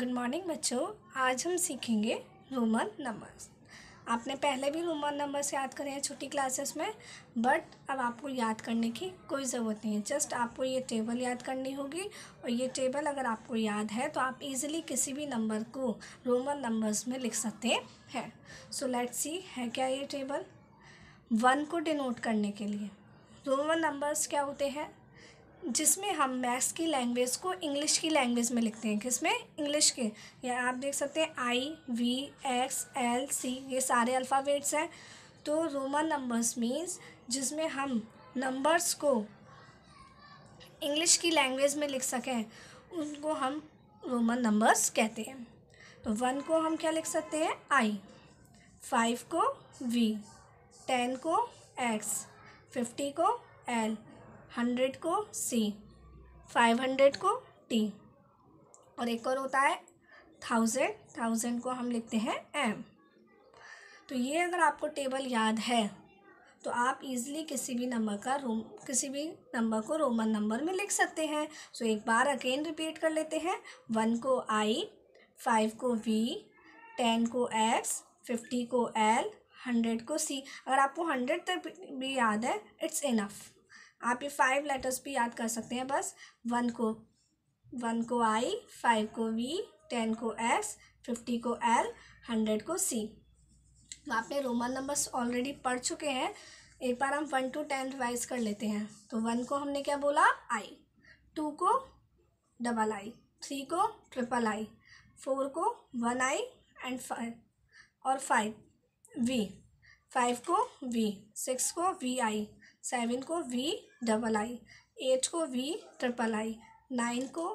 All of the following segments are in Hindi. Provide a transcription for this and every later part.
गुड मॉर्निंग बच्चों आज हम सीखेंगे रोमन नंबर्स आपने पहले भी रोमन नंबर्स याद करे हैं छोटी क्लासेस में बट अब आपको याद करने की कोई ज़रूरत नहीं है जस्ट आपको ये टेबल याद करनी होगी और ये टेबल अगर आपको याद है तो आप इजीली किसी भी नंबर को रोमन नंबर्स में लिख सकते हैं सो लेट सी है क्या ये टेबल वन को डिनोट करने के लिए रोमन नंबर्स क्या होते हैं जिसमें हम मैथ्स की लैंग्वेज को इंग्लिश की लैंग्वेज में लिखते हैं किसमें इंग्लिश के या आप देख सकते हैं I V X L C ये सारे अल्फ़ाबेट्स हैं तो रोमन नंबर्स मीन्स जिसमें हम नंबर्स को इंग्लिश की लैंग्वेज में लिख सकें उनको हम रोमन नंबर्स कहते हैं तो वन को हम क्या लिख सकते हैं आई फाइव को वी टेन को एक्स फिफ्टी को एल हंड्रेड को सी फाइव हंड्रेड को टी और एक और होता है थाउजेंड थाउजेंड को हम लिखते हैं एम तो ये अगर आपको टेबल याद है तो आप इजीली किसी भी नंबर का रोम किसी भी नंबर को रोमन नंबर में लिख सकते हैं सो एक बार अगेन रिपीट कर लेते हैं वन को आई फाइव को वी टेन को एक्स फिफ्टी को एल हंड्रेड को सी अगर आपको हंड्रेड तक भी याद है इट्स इनफ़ आप ये फाइव लेटर्स भी याद कर सकते हैं बस वन को वन को आई फाइव को वी टेन को एक्स फिफ्टी को एल हंड्रेड को सी तो आपने रोमन नंबर्स ऑलरेडी पढ़ चुके हैं एक बार हम वन टू टेन रिवाइज कर लेते हैं तो वन को हमने क्या बोला आई टू को डबल आई थ्री को ट्रिपल आई फोर को वन आई एंड फाइव और फाइव वी फाइव को वी सिक्स को वी आई सेवन को वी डबल आई एट को वी ट्रिपल आई नाइन को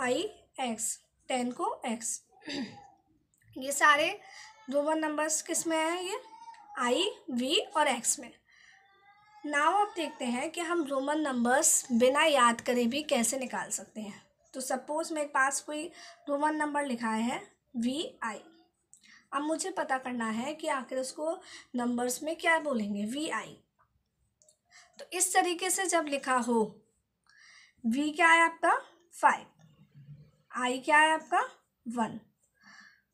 आई एक्स टेन को एक्स ये सारे दो वन नंबर्स किस में हैं ये आई वी और एक्स में नाव आप देखते हैं कि हम रोमन नंबर्स बिना याद करे भी कैसे निकाल सकते हैं तो सपोज़ मेरे पास कोई रोमन नंबर लिखा है वी आई अब मुझे पता करना है कि आखिर उसको नंबर्स में क्या बोलेंगे वी आई तो इस तरीके से जब लिखा हो वी क्या है आपका फाइव आई क्या है आपका वन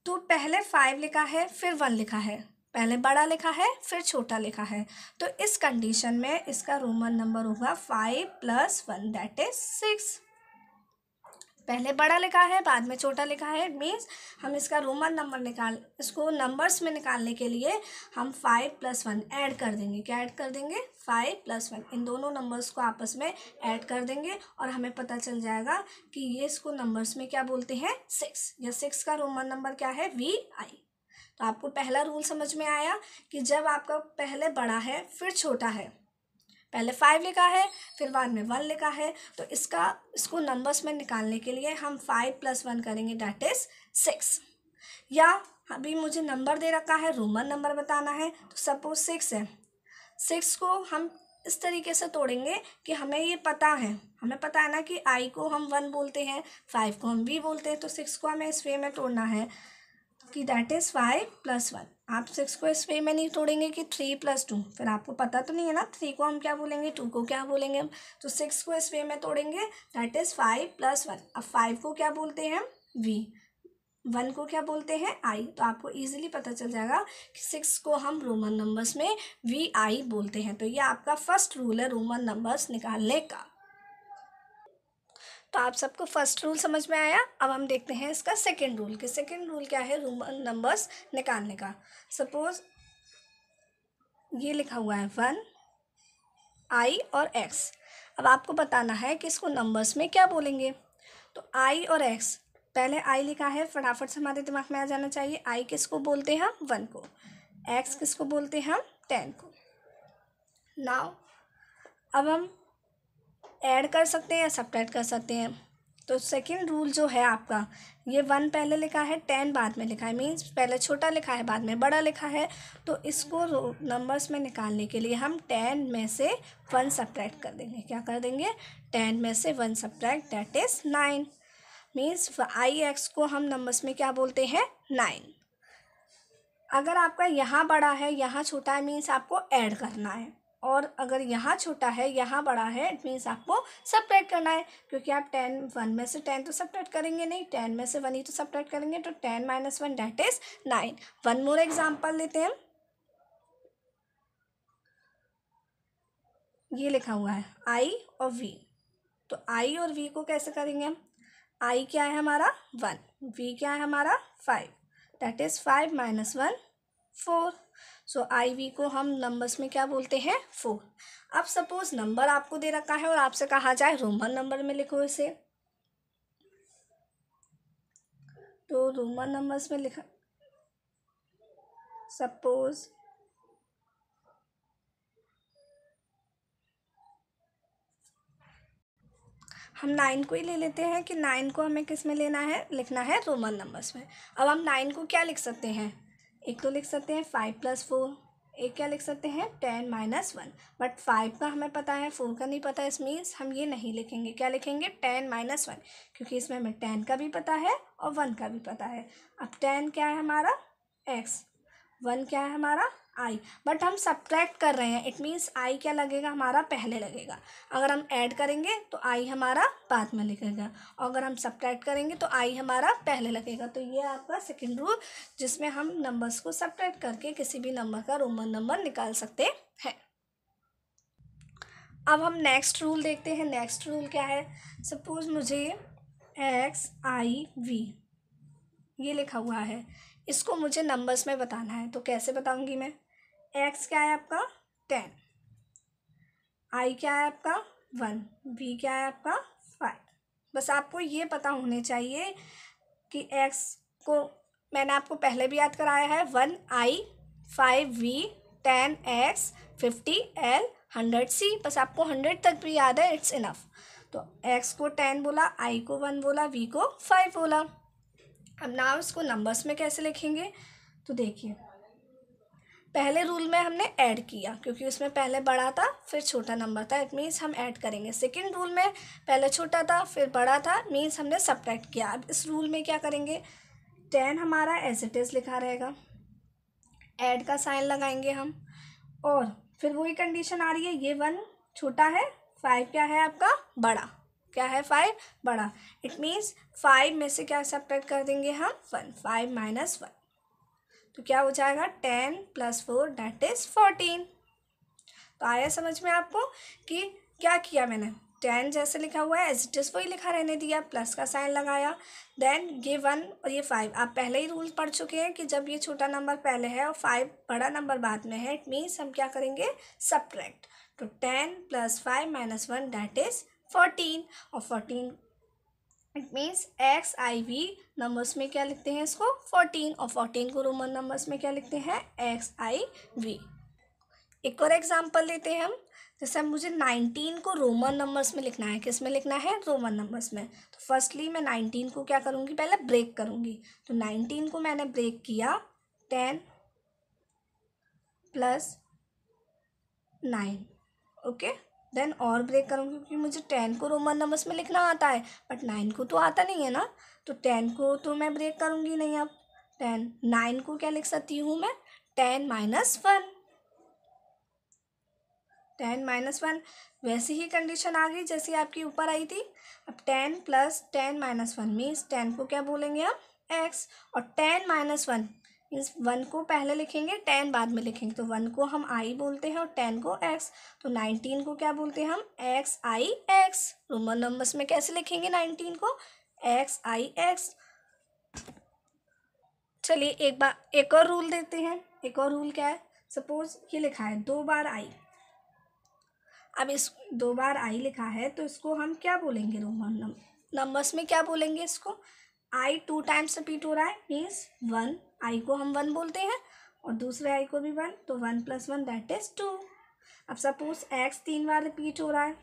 तो पहले फाइव लिखा है फिर वन लिखा है पहले बड़ा लिखा है फिर छोटा लिखा है तो इस कंडीशन में इसका रोमन नंबर होगा five plus one that is six पहले बड़ा लिखा है बाद में छोटा लिखा है मीन्स हम इसका रोमन नंबर निकाल इसको नंबर्स में निकालने के लिए हम फाइव प्लस वन ऐड कर देंगे क्या ऐड कर देंगे फाइव प्लस वन इन दोनों नंबर्स को आपस में ऐड कर देंगे और हमें पता चल जाएगा कि ये इसको नंबर्स में क्या बोलते हैं सिक्स या सिक्स का रोमन नंबर क्या है वी आई तो आपको पहला रूल समझ में आया कि जब आपका पहले बड़ा है फिर छोटा है पहले फाइव लिखा है फिर वन में वन लिखा है तो इसका इसको नंबर्स में निकालने के लिए हम फाइव प्लस वन करेंगे डैट इज़ सिक्स या अभी मुझे नंबर दे रखा है रोमन नंबर बताना है तो सपोज सिक्स है सिक्स को हम इस तरीके से तोड़ेंगे कि हमें ये पता है हमें पता है ना कि आई को हम वन बोलते हैं फाइव को हम वी बोलते हैं तो सिक्स को हमें इस वे में तोड़ना है कि that is five plus one आप सिक्स को इस वे में नहीं तोड़ेंगे कि थ्री प्लस टू फिर आपको पता तो नहीं है ना थ्री को हम क्या बोलेंगे टू को क्या बोलेंगे हम तो सिक्स को इस वे में तोड़ेंगे that is five plus one अब फाइव को क्या बोलते हैं वी वन को क्या बोलते हैं आई तो आपको ईजिली पता चल जाएगा कि सिक्स को हम रोमन नंबर्स में वी आई बोलते हैं तो ये आपका फर्स्ट रूल है रोमन नंबर्स निकालने का तो आप सबको फर्स्ट रूल समझ में आया अब हम देखते हैं इसका सेकेंड रूल कि सेकेंड रूल क्या है रूम नंबर्स निकालने का सपोज ये लिखा हुआ है वन आई और एक्स अब आपको बताना है कि इसको नंबर्स में क्या बोलेंगे तो आई और एक्स पहले आई लिखा है फटाफट से हमारे दिमाग में आ जाना चाहिए आई किसको बोलते हैं हम वन को एक्स किसको बोलते हैं हम टेन को नाउ अब हम ऐड कर सकते हैं या सब्ट्रैक्ट कर सकते हैं तो सेकंड रूल जो है आपका ये वन पहले लिखा है टेन बाद में लिखा है मीन्स पहले छोटा लिखा है बाद में बड़ा लिखा है तो इसको नंबर्स में निकालने के लिए हम टेन में से वन सब्ट्रैक्ट कर देंगे क्या कर देंगे टेन में से one subtract that is nine means I X को हम नंबर्स में क्या बोलते हैं नाइन अगर आपका यहाँ बड़ा है यहाँ छोटा है मीन्स आपको ऐड करना है और अगर यहाँ छोटा है यहाँ बड़ा है इट मीन्स आपको सपरेट करना है क्योंकि आप टेन वन में से टेन तो सपरेट करेंगे नहीं टेन में से वन ही तो सपरेट करेंगे तो ten minus one that is nine one more example लेते हैं ये लिखा हुआ है आई और वी तो आई और वी को कैसे करेंगे हम आई क्या है हमारा वन वी क्या है हमारा five that is five minus one four so I V को हम नंबर्स में क्या बोलते हैं फोर अब सपोज नंबर आपको दे रखा है और आपसे कहा जाए रोमन नंबर में लिखो इसे तो रोमन नंबर्स में लिखा सपोज हम नाइन को ही ले लेते हैं कि नाइन को हमें किस में लेना है लिखना है रोमन नंबर्स में अब हम नाइन को क्या लिख सकते हैं एक तो लिख सकते हैं फाइव प्लस फोर एक क्या लिख सकते हैं ten minus one but five का हमें पता है फोर का नहीं पता इस मीन्स हम ये नहीं लिखेंगे क्या लिखेंगे टेन माइनस वन क्योंकि इसमें हमें टेन का भी पता है और वन का भी पता है अब टेन क्या है हमारा एक्स वन क्या है हमारा आई बट हम सब्ट्रैक्ट कर रहे हैं इट मीन्स आई क्या लगेगा हमारा पहले लगेगा अगर हम ऐड करेंगे तो आई हमारा बाद में लगेगा और अगर हम सब्ट्रैक्ट करेंगे तो आई हमारा पहले लगेगा तो ये आपका सेकेंड रूल जिसमें हम नंबर्स को सब्ट्रैक्ट करके किसी भी नंबर का रोमन नंबर निकाल सकते हैं अब हम नेक्स्ट रूल देखते हैं नेक्स्ट रूल क्या है सपोज मुझे एक्स आई वी ये लिखा हुआ है इसको मुझे नंबर्स में बताना है तो कैसे बताऊंगी मैं एक्स क्या है आपका टेन आई क्या है आपका वन बी क्या है आपका फाइव बस आपको ये पता होने चाहिए कि एक्स को मैंने आपको पहले भी याद कराया है one I five V ten X fifty L hundred C बस आपको हंड्रेड तक भी याद है इट्स इनफ तो एक्स को टेन बोला आई को वन बोला वी को फाइव बोला अब नाम इसको नंबर्स में कैसे लिखेंगे तो देखिए पहले रूल में हमने ऐड किया क्योंकि उसमें पहले बड़ा था फिर छोटा नंबर था इट मीन्स हम ऐड करेंगे सेकेंड रूल में पहले छोटा था फिर बड़ा था मीन्स हमने सब्ट्रैक्ट किया अब इस रूल में क्या करेंगे टेन हमारा एज इट इज़ लिखा रहेगा ऐड का साइन लगाएंगे हम और फिर वही कंडीशन आ रही है ये वन छोटा है फाइव क्या है आपका बड़ा क्या है फाइव बड़ा इट मीन्स फाइव में से क्या सब्ट्रैक्ट कर देंगे हम वन फाइव माइनस वन तो क्या हो जाएगा ten plus four that is fourteen तो आया समझ में आपको कि क्या किया मैंने टेन जैसे लिखा हुआ है एज इट इज़ वही लिखा रहने दिया प्लस का साइन लगाया देन ये वन और ये फाइव आप पहले ही रूल पढ़ चुके हैं कि जब ये छोटा नंबर पहले है और फाइव बड़ा नंबर बाद में है इट मीन्स हम क्या करेंगे सब्ट्रैक्ट तो ten plus five minus one that is fourteen और fourteen it means X I V numbers में क्या लिखते हैं इसको फोर्टीन और फोर्टीन को रोमन नंबर्स में क्या लिखते हैं एक्स आई वी एक और एग्जाम्पल लेते हैं हम जैसे मुझे नाइनटीन को रोमन नंबर्स में लिखना है किस में लिखना है रोमन नंबर्स में तो फर्स्टली मैं नाइनटीन को क्या करूँगी पहले ब्रेक करूँगी तो नाइनटीन को मैंने ब्रेक किया ten plus nine okay then और ब्रेक करूँगी क्योंकि मुझे टेन को रोमन नंबर्स में लिखना आता है बट नाइन को तो आता नहीं है ना तो टेन को तो मैं ब्रेक करूँगी नहीं अब टेन नाइन को क्या लिख सकती हूँ मैं ten minus one ten minus one वैसी ही कंडीशन आ गई जैसी आपकी ऊपर आई थी अब ten plus ten minus one means ten को क्या बोलेंगे आप एक्स और टेन माइनस वन इस वन को पहले लिखेंगे टेन बाद में लिखेंगे तो वन को हम आई बोलते हैं और टेन को एक्स तो नाइनटीन को क्या बोलते हैं हम X I X Roman numbers में कैसे लिखेंगे नाइनटीन को एक्स आई एक्स चलिए एक बार एक और रूल देते हैं एक और रूल क्या है सपोज ये लिखा है दो बार आई अब इस दो बार आई लिखा है तो इसको हम क्या बोलेंगे रोमन नंबर्स में क्या बोलेंगे इसको आई टू टाइम्स रिपीट हो रहा है मीन्स वन आई को हम वन बोलते हैं और दूसरे आई को भी वन तो one plus one that is two अब सपोज एक्स तीन बार रिपीट हो रहा है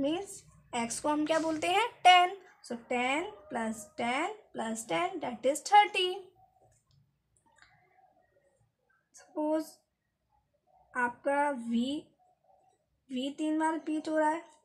मीन्स एक्स को हम क्या बोलते हैं ten so ten plus ten plus ten that is thirty suppose आपका वी वी तीन बार रिपीट हो रहा है